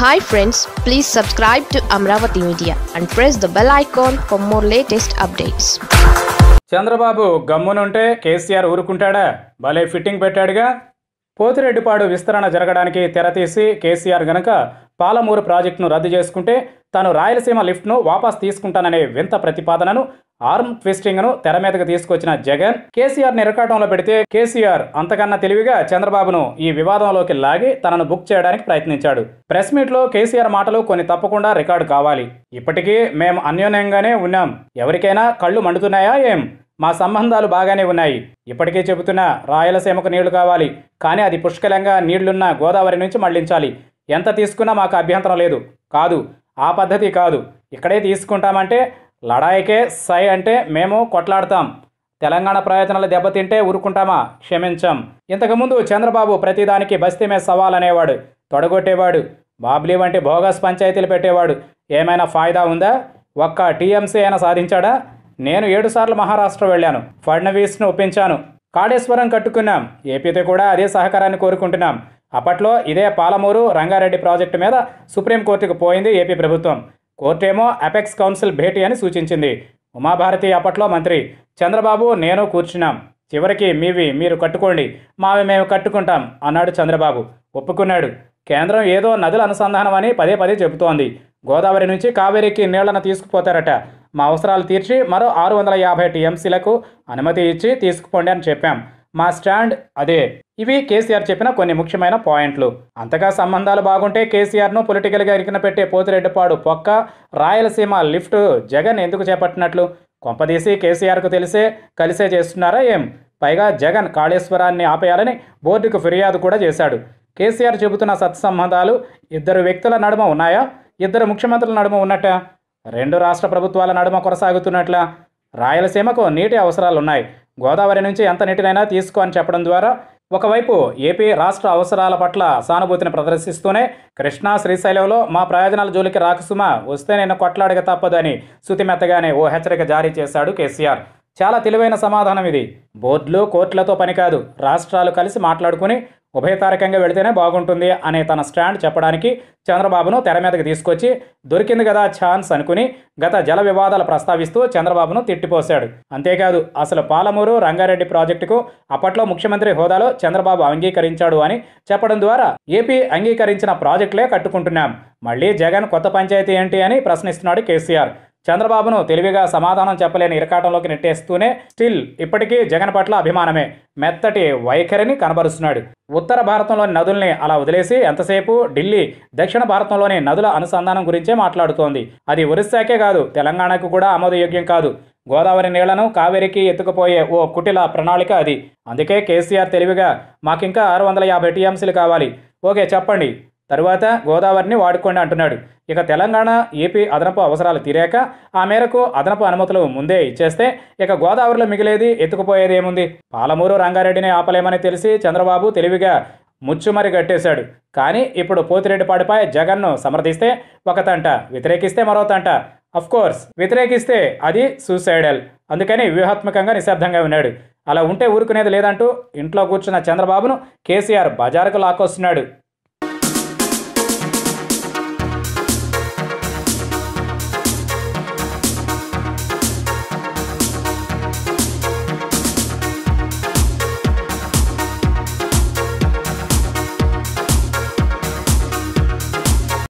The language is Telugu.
hi friends please subscribe to Amaravati media and press the bell icon for more latest updates Chandrababu గమ్మునుంటే కేసీఆర్ ఊరుకుంటాడా భలే ఫిట్టింగ్ పెట్టాడుగా పోతిరెడ్డిపాడు విస్తరణ జరగడానికి తెరతీసి కేసీఆర్ గనక పాలమూరు ప్రాజెక్టును రద్దు చేసుకుంటే తాను రాయలసీమ లిఫ్ట్ను వాపస్ తీసుకుంటాననే వింత ప్రతిపాదనను ఆర్మ్ ట్విస్టింగ్ను తెర మీదకు తీసుకొచ్చిన జగన్ కేసీఆర్ నిరకాటంలో పెడితే కేసీఆర్ అంతకన్నా తెలివిగా చంద్రబాబును ఈ వివాదంలోకి లాగి తనను బుక్ చేయడానికి ప్రయత్నించాడు ప్రెస్ మీట్లో కేసీఆర్ మాటలు కొన్ని తప్పకుండా రికార్డు కావాలి ఇప్పటికీ మేము అన్యోన్యంగానే ఉన్నాం ఎవరికైనా కళ్ళు మండుతున్నాయా ఏం మా సంబంధాలు బాగానే ఉన్నాయి ఇప్పటికే చెబుతున్నా రాయలసీమకు నీళ్లు కావాలి కానీ అది పుష్కలంగా నీళ్లున్న గోదావరి నుంచి మళ్లించాలి ఎంత తీసుకున్నా మాకు అభ్యంతరం లేదు కాదు ఆ పద్ధతి కాదు ఇక్కడే తీసుకుంటామంటే లడాయికే సై అంటే మేము కొట్లాడతాం తెలంగాణ ప్రయోజనాలు దెబ్బతింటే ఊరుకుంటామా క్షమించం ఇంతకుముందు చంద్రబాబు ప్రతిదానికి బస్తీమే సవాల్ అనేవాడు తొడగొట్టేవాడు బాబ్లీ వంటి భోగస్ పంచాయతీలు పెట్టేవాడు ఏమైనా ఫాయిదా ఉందా ఒక్క టీఎంసీ అయినా సాధించాడా నేను ఏడుసార్లు మహారాష్ట్ర వెళ్ళాను ఫడ్నవీస్ను ఒప్పించాను కాళేశ్వరం కట్టుకున్నాం ఏపీతో కూడా అదే సహకారాన్ని కోరుకుంటున్నాం అప్పట్లో ఇదే పాలమూరు రంగారెడ్డి ప్రాజెక్టు మీద సుప్రీంకోర్టుకు పోయింది ఏపీ ప్రభుత్వం కోర్టేమో అపెక్స్ కౌన్సిల్ భేటీ అని సూచించింది ఉమాభారతి అప్పట్లో మంత్రి చంద్రబాబు నేను కూర్చున్నాం చివరికి మీవి మీరు కట్టుకోండి మావి మేము కట్టుకుంటాం అన్నాడు చంద్రబాబు ఒప్పుకున్నాడు కేంద్రం ఏదో నదుల అనుసంధానం అని పదే పదే చెబుతోంది గోదావరి నుంచి కావేరీకి నీళ్లను తీసుకుపోతారట మా అవసరాలు తీర్చి మరో ఆరు వందల యాభై టీఎంసీలకు అనుమతి ఇచ్చి తీసుకుపోండి అని చెప్పాం మా స్టాండ్ అదే ఇవి కేసీఆర్ చెప్పిన కొన్ని ముఖ్యమైన పాయింట్లు అంతగా సంబంధాలు బాగుంటే కేసీఆర్ను పొలిటికల్గా ఇరికిన పెట్టే పోతిరెడ్డిపాడు పొక్క రాయలసీమ లిఫ్ట్ జగన్ ఎందుకు చేపట్టినట్లు కొంపదీసి కేసీఆర్కు తెలిసే కలిసే చేస్తున్నారా ఏం పైగా జగన్ కాళేశ్వరాన్ని ఆపేయాలని బోర్డుకు ఫిర్యాదు కూడా చేశాడు కేసీఆర్ చెబుతున్న సత్సంబంధాలు ఇద్దరు వ్యక్తుల నడుమ ఉన్నాయా ఇద్దరు ముఖ్యమంత్రుల నడుమ ఉన్నట్ట రెండు రాష్ట్ర ప్రభుత్వాల నడుమ కొనసాగుతున్నట్ల రాయలసీమకు నీటి అవసరాలున్నాయి గోదావరి నుంచి ఎంత నీటినైనా తీసుకో అని చెప్పడం ద్వారా ఒకవైపు ఏపీ రాష్ట్ర అవసరాల పట్ల సానుభూతిని ప్రదర్శిస్తూనే కృష్ణా శ్రీశైలంలో మా ప్రయోజనాల జోలికి రాకుసుమా వస్తే నేను కొట్లాడక తప్పదు అని శుతిమెత్తగానే ఓ హెచ్చరిక జారీ చేశాడు కేసీఆర్ చాలా తెలివైన సమాధానం ఇది బోర్డులు కోర్టులతో పని కాదు రాష్ట్రాలు కలిసి మాట్లాడుకుని ఉభయతారకంగా వెళితేనే బాగుంటుంది అనే తన స్టాండ్ చెప్పడానికి చంద్రబాబును తెర మీదకి తీసుకొచ్చి దొరికింది కదా ఛాన్స్ అనుకుని గత జల వివాదాలు ప్రస్తావిస్తూ చంద్రబాబును తిట్టిపోశాడు అంతేకాదు అసలు పాలమూరు రంగారెడ్డి ప్రాజెక్టుకు అప్పట్లో ముఖ్యమంత్రి హోదాలో చంద్రబాబు అంగీకరించాడు అని చెప్పడం ద్వారా ఏపీ అంగీకరించిన ప్రాజెక్టులే కట్టుకుంటున్నాం మళ్ళీ జగన్ కొత్త పంచాయతీ ఏంటి అని ప్రశ్నిస్తున్నాడు కేసీఆర్ చంద్రబాబును తెలివిగా సమాధానం చెప్పలేని ఇరకాటంలోకి నెట్టేస్తూనే స్టిల్ ఇప్పటికీ జగన్ పట్ల అభిమానమే మెత్తటి వైఖరిని కనబరుస్తున్నాడు ఉత్తర భారతంలోని నదుల్ని అలా వదిలేసి ఎంతసేపు ఢిల్లీ దక్షిణ భారతంలోని నదుల అనుసంధానం గురించే మాట్లాడుతోంది అది ఒరిస్సాకే కాదు తెలంగాణకు కూడా ఆమోదయోగ్యం కాదు గోదావరి నీళ్లను కావేరికి ఎత్తుకుపోయే ఓ కుటిల ప్రణాళిక అది అందుకే కేసీఆర్ తెలివిగా మాకింకా ఆరు వందల యాభై టీఎంసీలు కావాలి ఓకే చెప్పండి తరువాత గోదావరిని వాడుకోండి అంటున్నాడు ఇక తెలంగాణ ఏపీ అదనపు అవసరాలు తీరాక ఆ మేరకు అదనపు అనుమతులు ముందే ఇచ్చేస్తే ఇక గోదావరిలో మిగిలేది ఎత్తుకుపోయేది ఏముంది పాలమూరు రంగారెడ్డిని ఆపలేమని తెలిసి చంద్రబాబు తెలివిగా ముచ్చుమరి గట్టేశాడు కానీ ఇప్పుడు పోతిరెడ్డిపాడిపై జగన్ను సమర్థిస్తే ఒక తంట వ్యతిరేకిస్తే మరో తంట కోర్స్ వ్యతిరేకిస్తే అది సూసైడల్ అందుకని వ్యూహాత్మకంగా నిశ్శబ్దంగా ఉన్నాడు అలా ఉంటే ఊరుకునేది లేదంటూ ఇంట్లో కూర్చున్న చంద్రబాబును కేసీఆర్ బజారుకు లాక్కొస్తున్నాడు